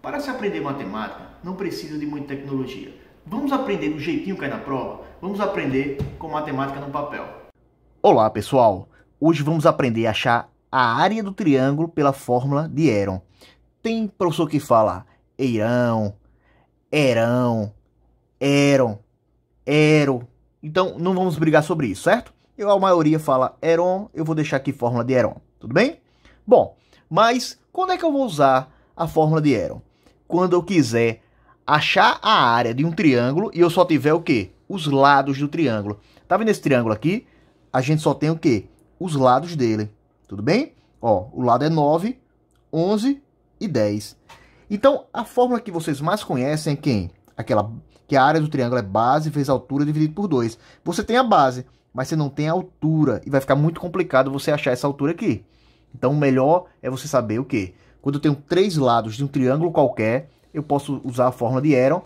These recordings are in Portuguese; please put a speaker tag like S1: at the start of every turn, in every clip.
S1: Para se aprender matemática, não precisa de muita tecnologia. Vamos aprender do jeitinho que é na prova? Vamos aprender com matemática no papel. Olá, pessoal! Hoje vamos aprender a achar a área do triângulo pela fórmula de Eron. Tem professor que fala Eirão, Erão, Eron, Ero. Então, não vamos brigar sobre isso, certo? Eu, a maioria fala Eron, eu vou deixar aqui fórmula de Eron, tudo bem? Bom, mas quando é que eu vou usar a fórmula de Eron? quando eu quiser achar a área de um triângulo e eu só tiver o quê? Os lados do triângulo. Tá vendo esse triângulo aqui? A gente só tem o quê? Os lados dele. Tudo bem? Ó, o lado é 9, 11 e 10. Então, a fórmula que vocês mais conhecem é quem? Aquela que a área do triângulo é base vezes altura dividido por 2. Você tem a base, mas você não tem a altura. E vai ficar muito complicado você achar essa altura aqui. Então, o melhor é você saber o quê? Quando eu tenho três lados de um triângulo qualquer, eu posso usar a fórmula de Heron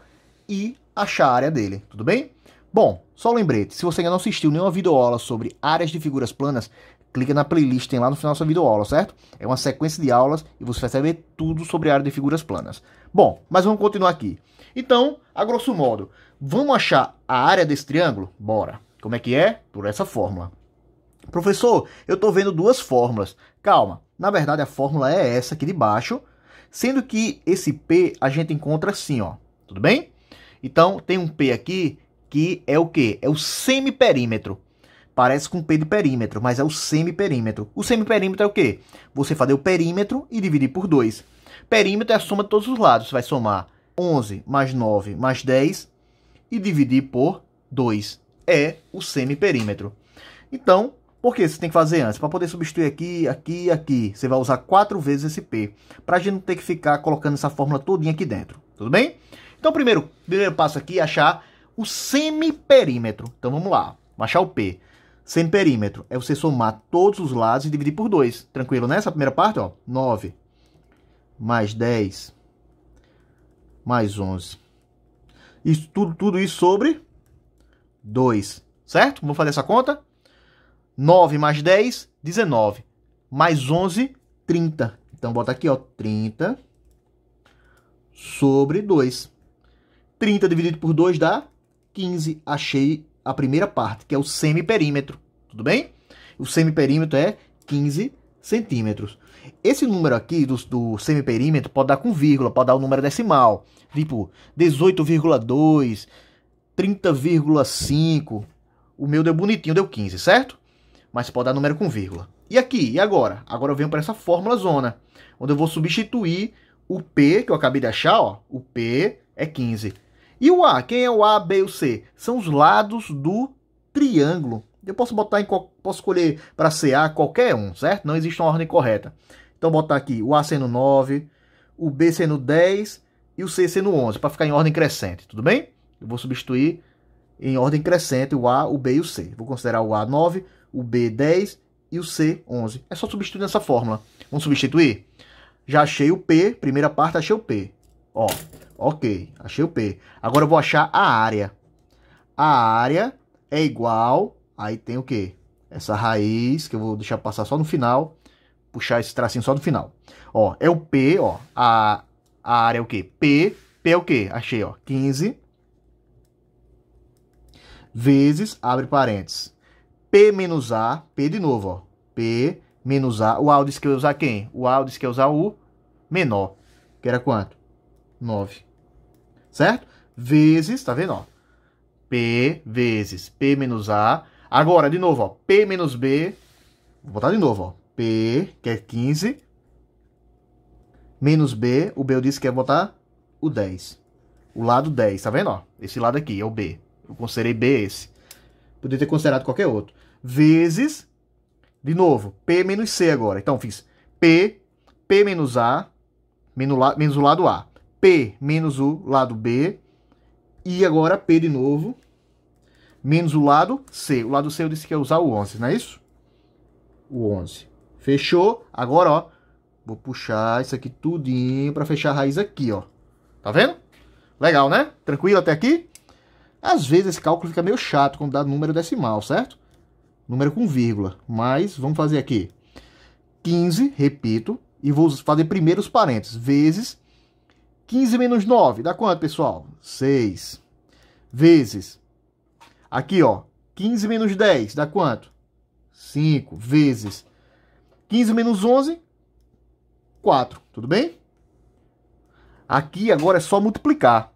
S1: e achar a área dele, tudo bem? Bom, só um lembrete, se você ainda não assistiu nenhuma videoaula sobre áreas de figuras planas, clica na playlist, tem lá no final da sua videoaula, certo? É uma sequência de aulas e você vai saber tudo sobre a área de figuras planas. Bom, mas vamos continuar aqui. Então, a grosso modo, vamos achar a área desse triângulo? Bora. Como é que é? Por essa fórmula. Professor, eu estou vendo duas fórmulas. Calma, na verdade, a fórmula é essa aqui de baixo, sendo que esse P a gente encontra assim, ó. Tudo bem? Então, tem um P aqui que é o quê? É o semiperímetro. Parece com P de perímetro, mas é o semiperímetro. O semiperímetro é o quê? Você fazer o perímetro e dividir por 2. Perímetro é a soma de todos os lados. Você vai somar 11 mais 9 mais 10 e dividir por 2. É o semiperímetro. Então, por que você tem que fazer antes? Para poder substituir aqui, aqui e aqui. Você vai usar quatro vezes esse P. Para a gente não ter que ficar colocando essa fórmula todinha aqui dentro. Tudo bem? Então, primeiro, primeiro passo aqui é achar o semiperímetro. Então, vamos lá. Vamos achar o P. Semiperímetro é você somar todos os lados e dividir por 2. Tranquilo, né? Essa primeira parte, ó. 9 mais 10 mais 11. Isso, tudo, tudo isso sobre 2, certo? Vamos fazer essa conta? 9 mais 10, 19. Mais 11, 30. Então, bota aqui, ó, 30 sobre 2. 30 dividido por 2 dá 15. Achei a primeira parte, que é o semiperímetro, tudo bem? O semiperímetro é 15 centímetros. Esse número aqui do, do semiperímetro pode dar com vírgula, pode dar o um número decimal, tipo 18,2, 30,5. O meu deu bonitinho, deu 15, certo? mas pode dar número com vírgula. E aqui, e agora? Agora eu venho para essa fórmula zona, onde eu vou substituir o P, que eu acabei de achar, ó, o P é 15. E o A, quem é o A, B e o C? São os lados do triângulo. Eu posso botar em posso escolher para a qualquer um, certo? Não existe uma ordem correta. Então botar aqui o A sendo 9, o B sendo 10 e o C sendo 11, para ficar em ordem crescente, tudo bem? Eu vou substituir em ordem crescente o A, o B e o C. Vou considerar o A 9, o B 10 e o C 11. É só substituir nessa fórmula. Vamos substituir? Já achei o P, primeira parte achei o P. Ó, ok, achei o P. Agora eu vou achar a área. A área é igual, aí tem o quê? Essa raiz, que eu vou deixar passar só no final, puxar esse tracinho só no final. Ó, é o P, ó, a, a área é o quê? P, P é o quê? Achei, ó, 15 vezes, abre parênteses, P menos A, P de novo, ó. P menos A. O A disse que ia é usar quem? O A disse que ia é usar o menor, que era quanto? 9. Certo? Vezes, tá vendo, ó? P vezes P menos A. Agora, de novo, ó. P menos B. Vou botar de novo, ó. P, que é 15, menos B, o B eu disse que ia botar o 10. O lado 10, tá vendo? Ó? Esse lado aqui é o B. Eu considerei B esse. Poderia ter considerado qualquer outro. Vezes, de novo, P menos C agora. Então, fiz P, P menos A, menos, o lado A. P menos o lado B. E agora P de novo, menos o lado C. O lado C eu disse que ia usar o 11, não é isso? O 11. Fechou. Agora, ó, vou puxar isso aqui tudinho para fechar a raiz aqui, ó. Tá vendo? Legal, né? Tranquilo até aqui? Às vezes esse cálculo fica meio chato quando dá número decimal, certo? Número com vírgula. Mas vamos fazer aqui. 15, repito, e vou fazer primeiro os parênteses, vezes 15 menos 9, dá quanto, pessoal? 6. Vezes. Aqui, ó, 15 menos 10, dá quanto? 5. Vezes. 15 menos 11, 4. Tudo bem? Aqui agora é só multiplicar.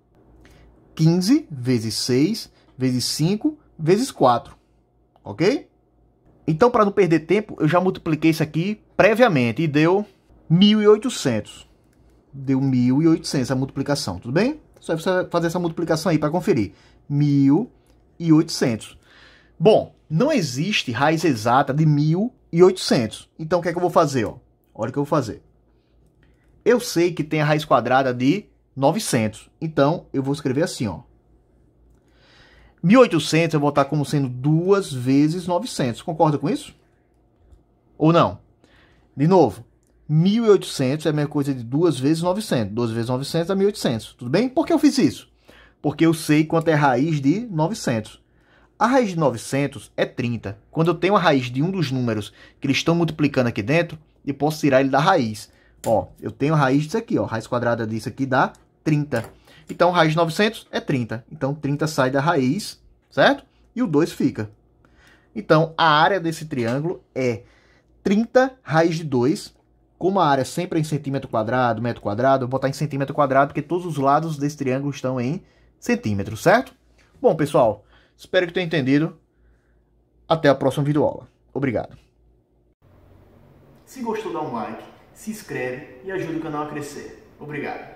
S1: 15 vezes 6 vezes 5 vezes 4. Ok? Então, para não perder tempo, eu já multipliquei isso aqui previamente e deu 1.800. Deu 1.800 a multiplicação, tudo bem? Só é você fazer essa multiplicação aí para conferir. 1.800. Bom, não existe raiz exata de 1.800. Então, o que é que eu vou fazer? Ó? Olha o que eu vou fazer. Eu sei que tem a raiz quadrada de 900. Então, eu vou escrever assim, ó. 1.800 eu vou botar como sendo duas vezes 900. Concorda com isso? Ou não? De novo, 1.800 é a mesma coisa de duas vezes 900. Duas vezes 900 é 1.800. Tudo bem? Por que eu fiz isso? Porque eu sei quanto é a raiz de 900. A raiz de 900 é 30. Quando eu tenho a raiz de um dos números que eles estão multiplicando aqui dentro, eu posso tirar ele da raiz. Ó, eu tenho a raiz disso aqui, ó. A raiz quadrada disso aqui dá 30. Então, raiz de 900 é 30. Então, 30 sai da raiz, certo? E o 2 fica. Então, a área desse triângulo é 30 raiz de 2. Como a área sempre é em centímetro quadrado, metro quadrado, eu vou botar em centímetro quadrado, porque todos os lados desse triângulo estão em centímetros, certo? Bom, pessoal, espero que tenha entendido. Até a próxima videoaula. Obrigado. Se gostou, dá um like, se inscreve e ajuda o canal a crescer. Obrigado.